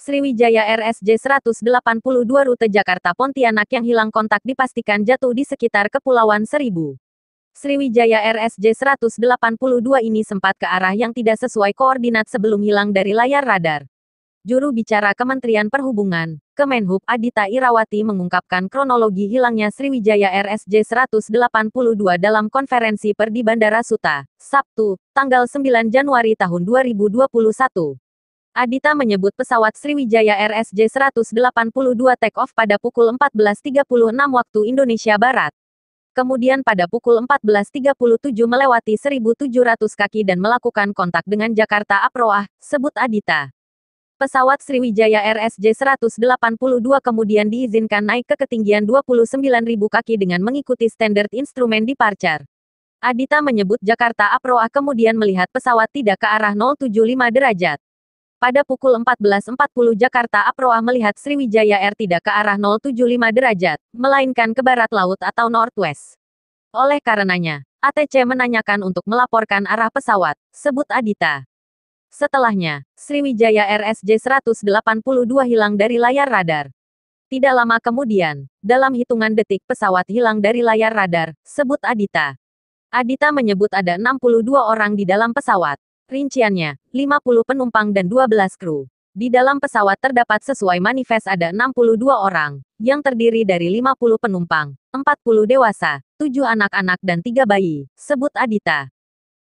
Sriwijaya RSJ 182 rute Jakarta Pontianak yang hilang kontak dipastikan jatuh di sekitar Kepulauan Seribu. Sriwijaya RSJ 182 ini sempat ke arah yang tidak sesuai koordinat sebelum hilang dari layar radar. Juru bicara Kementerian Perhubungan, Kemenhub Adita Irawati mengungkapkan kronologi hilangnya Sriwijaya RSJ 182 dalam konferensi per di Bandara Suta, Sabtu, tanggal 9 Januari tahun 2021. Adita menyebut pesawat Sriwijaya RSJ 182 take-off pada pukul 14.36 waktu Indonesia Barat. Kemudian pada pukul 14.37 melewati 1.700 kaki dan melakukan kontak dengan Jakarta Aproah, sebut Adita. Pesawat Sriwijaya RSJ 182 kemudian diizinkan naik ke ketinggian 29.000 kaki dengan mengikuti standar instrumen departure. Adita menyebut Jakarta Aproah kemudian melihat pesawat tidak ke arah 075 derajat. Pada pukul 14.40 Jakarta Aproa melihat Sriwijaya Air tidak ke arah 075 derajat, melainkan ke barat laut atau northwest. Oleh karenanya, ATC menanyakan untuk melaporkan arah pesawat, sebut Adita. Setelahnya, Sriwijaya RSJ 182 hilang dari layar radar. Tidak lama kemudian, dalam hitungan detik pesawat hilang dari layar radar, sebut Adita. Adita menyebut ada 62 orang di dalam pesawat. Rinciannya, 50 penumpang dan 12 kru. Di dalam pesawat terdapat sesuai manifest ada 62 orang, yang terdiri dari 50 penumpang, 40 dewasa, 7 anak-anak dan 3 bayi, sebut Adita.